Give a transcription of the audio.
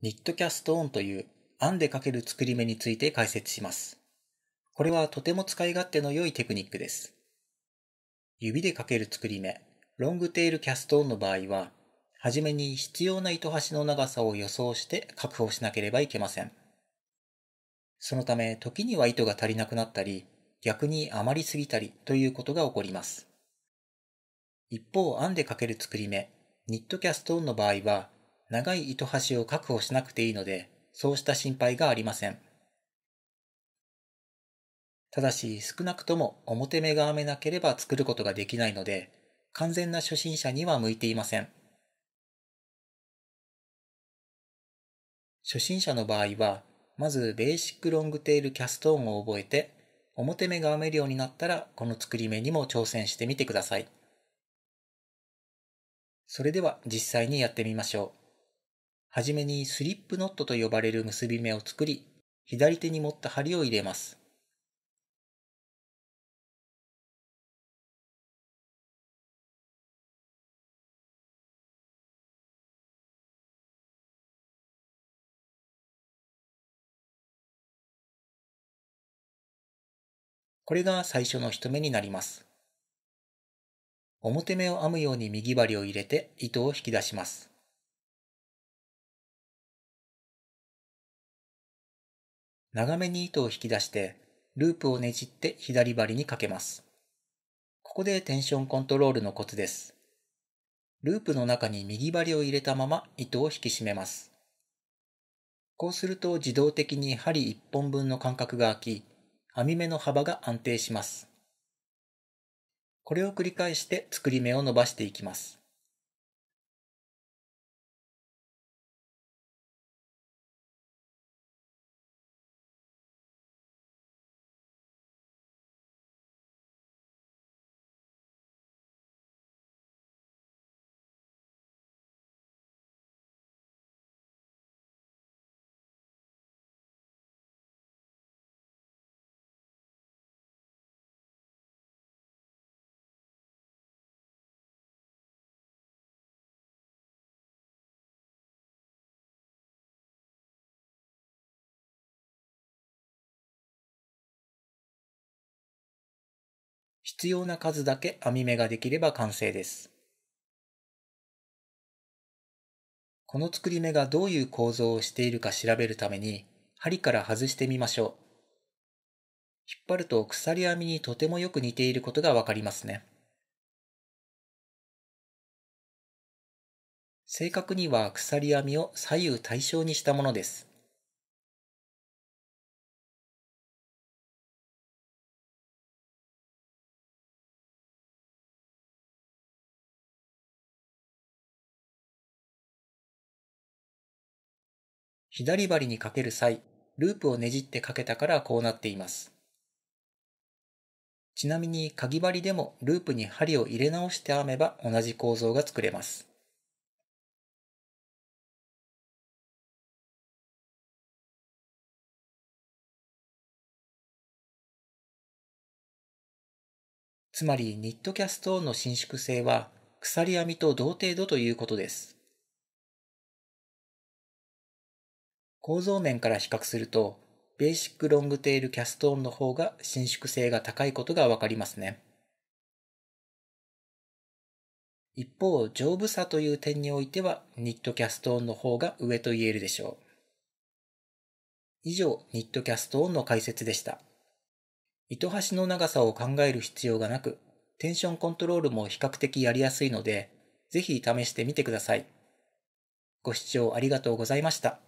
ニットキャストオンという編でかける作り目について解説します。これはとても使い勝手の良いテクニックです。指でかける作り目、ロングテールキャストオンの場合は、はじめに必要な糸端の長さを予想して確保しなければいけません。そのため、時には糸が足りなくなったり、逆に余りすぎたりということが起こります。一方、編でかける作り目、ニットキャストオンの場合は、長い糸端を確保しなくていいので、そうした心配がありません。ただし、少なくとも表目が編めなければ作ることができないので、完全な初心者には向いていません。初心者の場合は、まずベーシックロングテールキャストーンを覚えて、表目が編めるようになったら、この作り目にも挑戦してみてください。それでは実際にやってみましょう。はじめにスリップノットと呼ばれる結び目を作り、左手に持った針を入れます。これが最初の一目になります。表目を編むように右針を入れて糸を引き出します。長めに糸を引き出して、ループをねじって左針にかけます。ここでテンションコントロールのコツです。ループの中に右針を入れたまま糸を引き締めます。こうすると自動的に針1本分の間隔が空き、編み目の幅が安定します。これを繰り返して作り目を伸ばしていきます。必要な数だけ編み目ができれば完成です。この作り目がどういう構造をしているか調べるために、針から外してみましょう。引っ張ると鎖編みにとてもよく似ていることがわかりますね。正確には鎖編みを左右対称にしたものです。左針にかける際、ループをねじってかけたからこうなっています。ちなみに、かぎ針でもループに針を入れ直して編めば同じ構造が作れます。つまりニットキャストの伸縮性は鎖編みと同程度ということです。構造面から比較すると、ベーシックロングテールキャストオンの方が伸縮性が高いことがわかりますね。一方、丈夫さという点においては、ニットキャストオンの方が上と言えるでしょう。以上、ニットキャストオンの解説でした。糸端の長さを考える必要がなく、テンションコントロールも比較的やりやすいので、ぜひ試してみてください。ご視聴ありがとうございました。